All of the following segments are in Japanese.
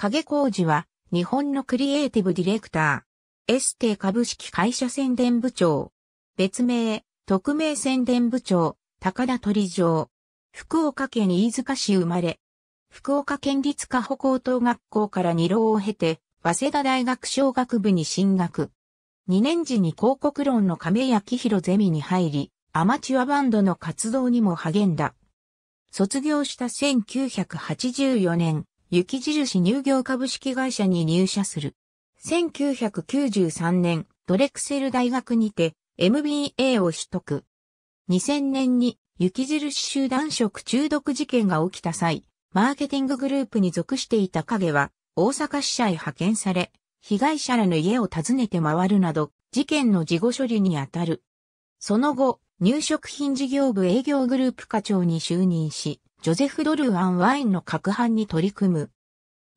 影工事は、日本のクリエイティブディレクター、エステ株式会社宣伝部長、別名、特命宣伝部長、高田鳥城、福岡県飯塚市生まれ、福岡県立加保高等学校から二浪を経て、早稲田大学商学部に進学。2年時に広告論の亀谷紀弘ゼミに入り、アマチュアバンドの活動にも励んだ。卒業した1984年、雪印乳業株式会社に入社する。1993年、ドレクセル大学にて MBA を取得。2000年に雪印集団食中毒事件が起きた際、マーケティンググループに属していた影は大阪支社へ派遣され、被害者らの家を訪ねて回るなど、事件の事後処理にあたる。その後、入食品事業部営業グループ課長に就任し、ジョゼフ・ドルワン・ワインの拡販に取り組む。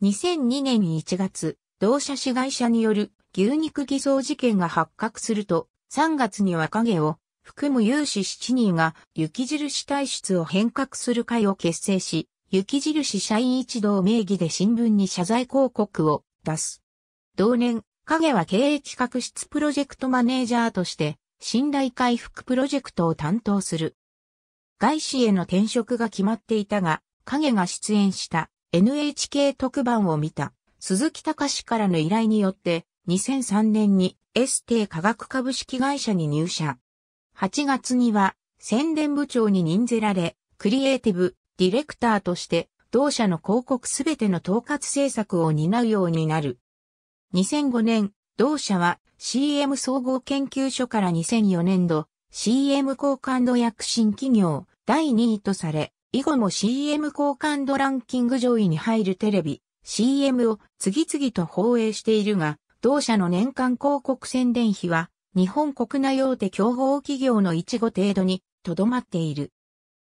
2002年1月、同社市会社による牛肉偽造事件が発覚すると、3月には影を含む有志7人が雪印体質を変革する会を結成し、雪印社員一同名義で新聞に謝罪広告を出す。同年、影は経営企画室プロジェクトマネージャーとして、信頼回復プロジェクトを担当する。外資への転職が決まっていたが、影が出演した NHK 特番を見た鈴木隆からの依頼によって2003年にエステ科学株式会社に入社。8月には宣伝部長に任ぜられ、クリエイティブ、ディレクターとして同社の広告すべての統括制作を担うようになる。2005年、同社は CM 総合研究所から2004年度 CM 交換度躍進企業第2位とされ、以後も CM 好感度ランキング上位に入るテレビ、CM を次々と放映しているが、同社の年間広告宣伝費は、日本国内大手競合企業の一5程度にとどまっている。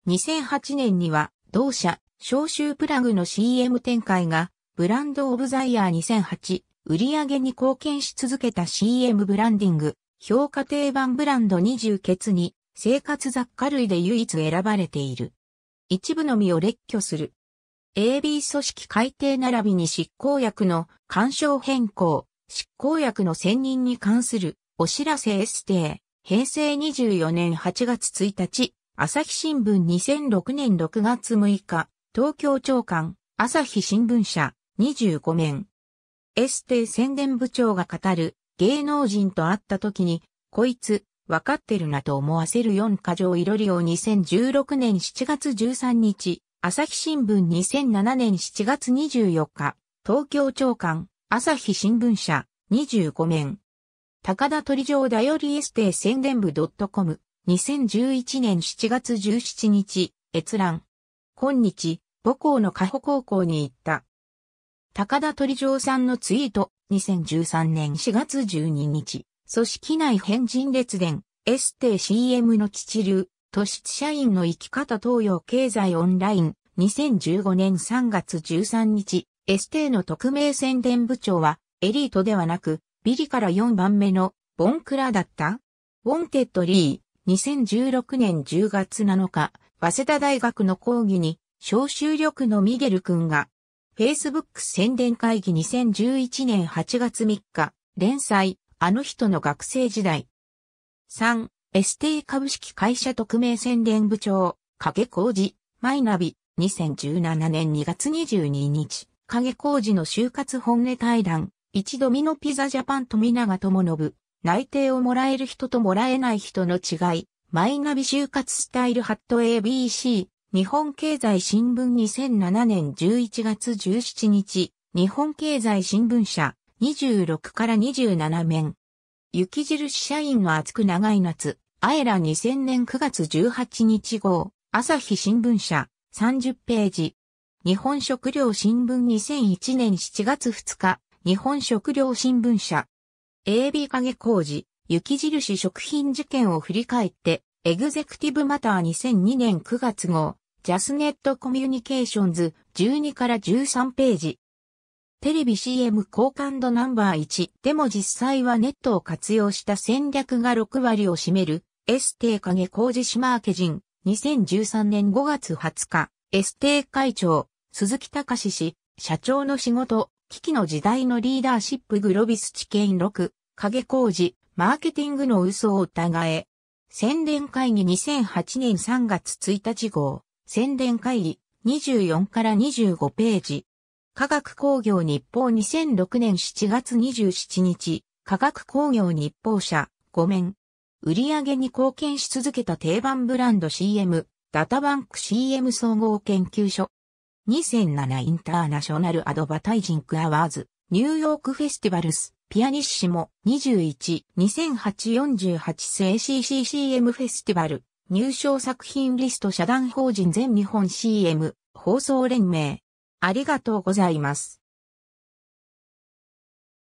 2008年には、同社、消臭プラグの CM 展開が、ブランドオブザイヤー2008、売上に貢献し続けた CM ブランディング、評価定番ブランド20ケツに、生活雑貨類で唯一選ばれている。一部のみを列挙する。AB 組織改定並びに執行役の干渉変更、執行役の選任に関するお知らせ S 定、平成24年8月1日、朝日新聞2006年6月6日、東京長官、朝日新聞社、25面。S 定宣伝部長が語る、芸能人と会った時に、こいつ、わかってるなと思わせる4箇条いろりを2016年7月13日、朝日新聞2007年7月24日、東京長官、朝日新聞社、25面。高田鳥城だよりエステ宣伝部 .com、2011年7月17日、閲覧。今日、母校の加保高校に行った。高田鳥城さんのツイート、2013年4月12日。組織内変人列伝、エステ CM の父流、都市社員の生き方東洋経済オンライン、2015年3月13日、エステの特命宣伝部長は、エリートではなく、ビリから4番目の、ボンクラだったウォンテッドリー、2016年10月7日、早稲田大学の講義に、招集力のミゲル君が、Facebook 宣伝会議2011年8月3日、連載、あの人の学生時代。3、ST 株式会社特命宣伝部長、影工事、マイナビ、2017年2月22日、影工事の就活本音対談、一度ミノピザジャパンと富永智信、内定をもらえる人ともらえない人の違い、マイナビ就活スタイルハット ABC、日本経済新聞2007年11月17日、日本経済新聞社26から27面、雪印社員の熱く長い夏、あえら2000年9月18日号、朝日新聞社、30ページ。日本食料新聞2001年7月2日、日本食料新聞社。AB 影工事、雪印食品事件を振り返って、エグゼクティブマター2002年9月号、ジャスネットコミュニケーションズ12から13ページ。テレビ CM 好感度ナンバー1。でも実際はネットを活用した戦略が6割を占める、エステ影工事市マーケジン。2013年5月20日、エステ会長、鈴木隆氏、社長の仕事、危機の時代のリーダーシップグロビス知見6、影工事、マーケティングの嘘を疑え。宣伝会議2008年3月1日号、宣伝会議24から25ページ。科学工業日報2006年7月27日、科学工業日報社、ごめん。売上に貢献し続けた定番ブランド CM、ダタバンク CM 総合研究所。2007インターナショナルアドバタイジングアワーズ、ニューヨークフェスティバルス、ピアニッシモ21、2008-48世 CCCM フェスティバル、入賞作品リスト社団法人全日本 CM、放送連盟、ありがとうございます。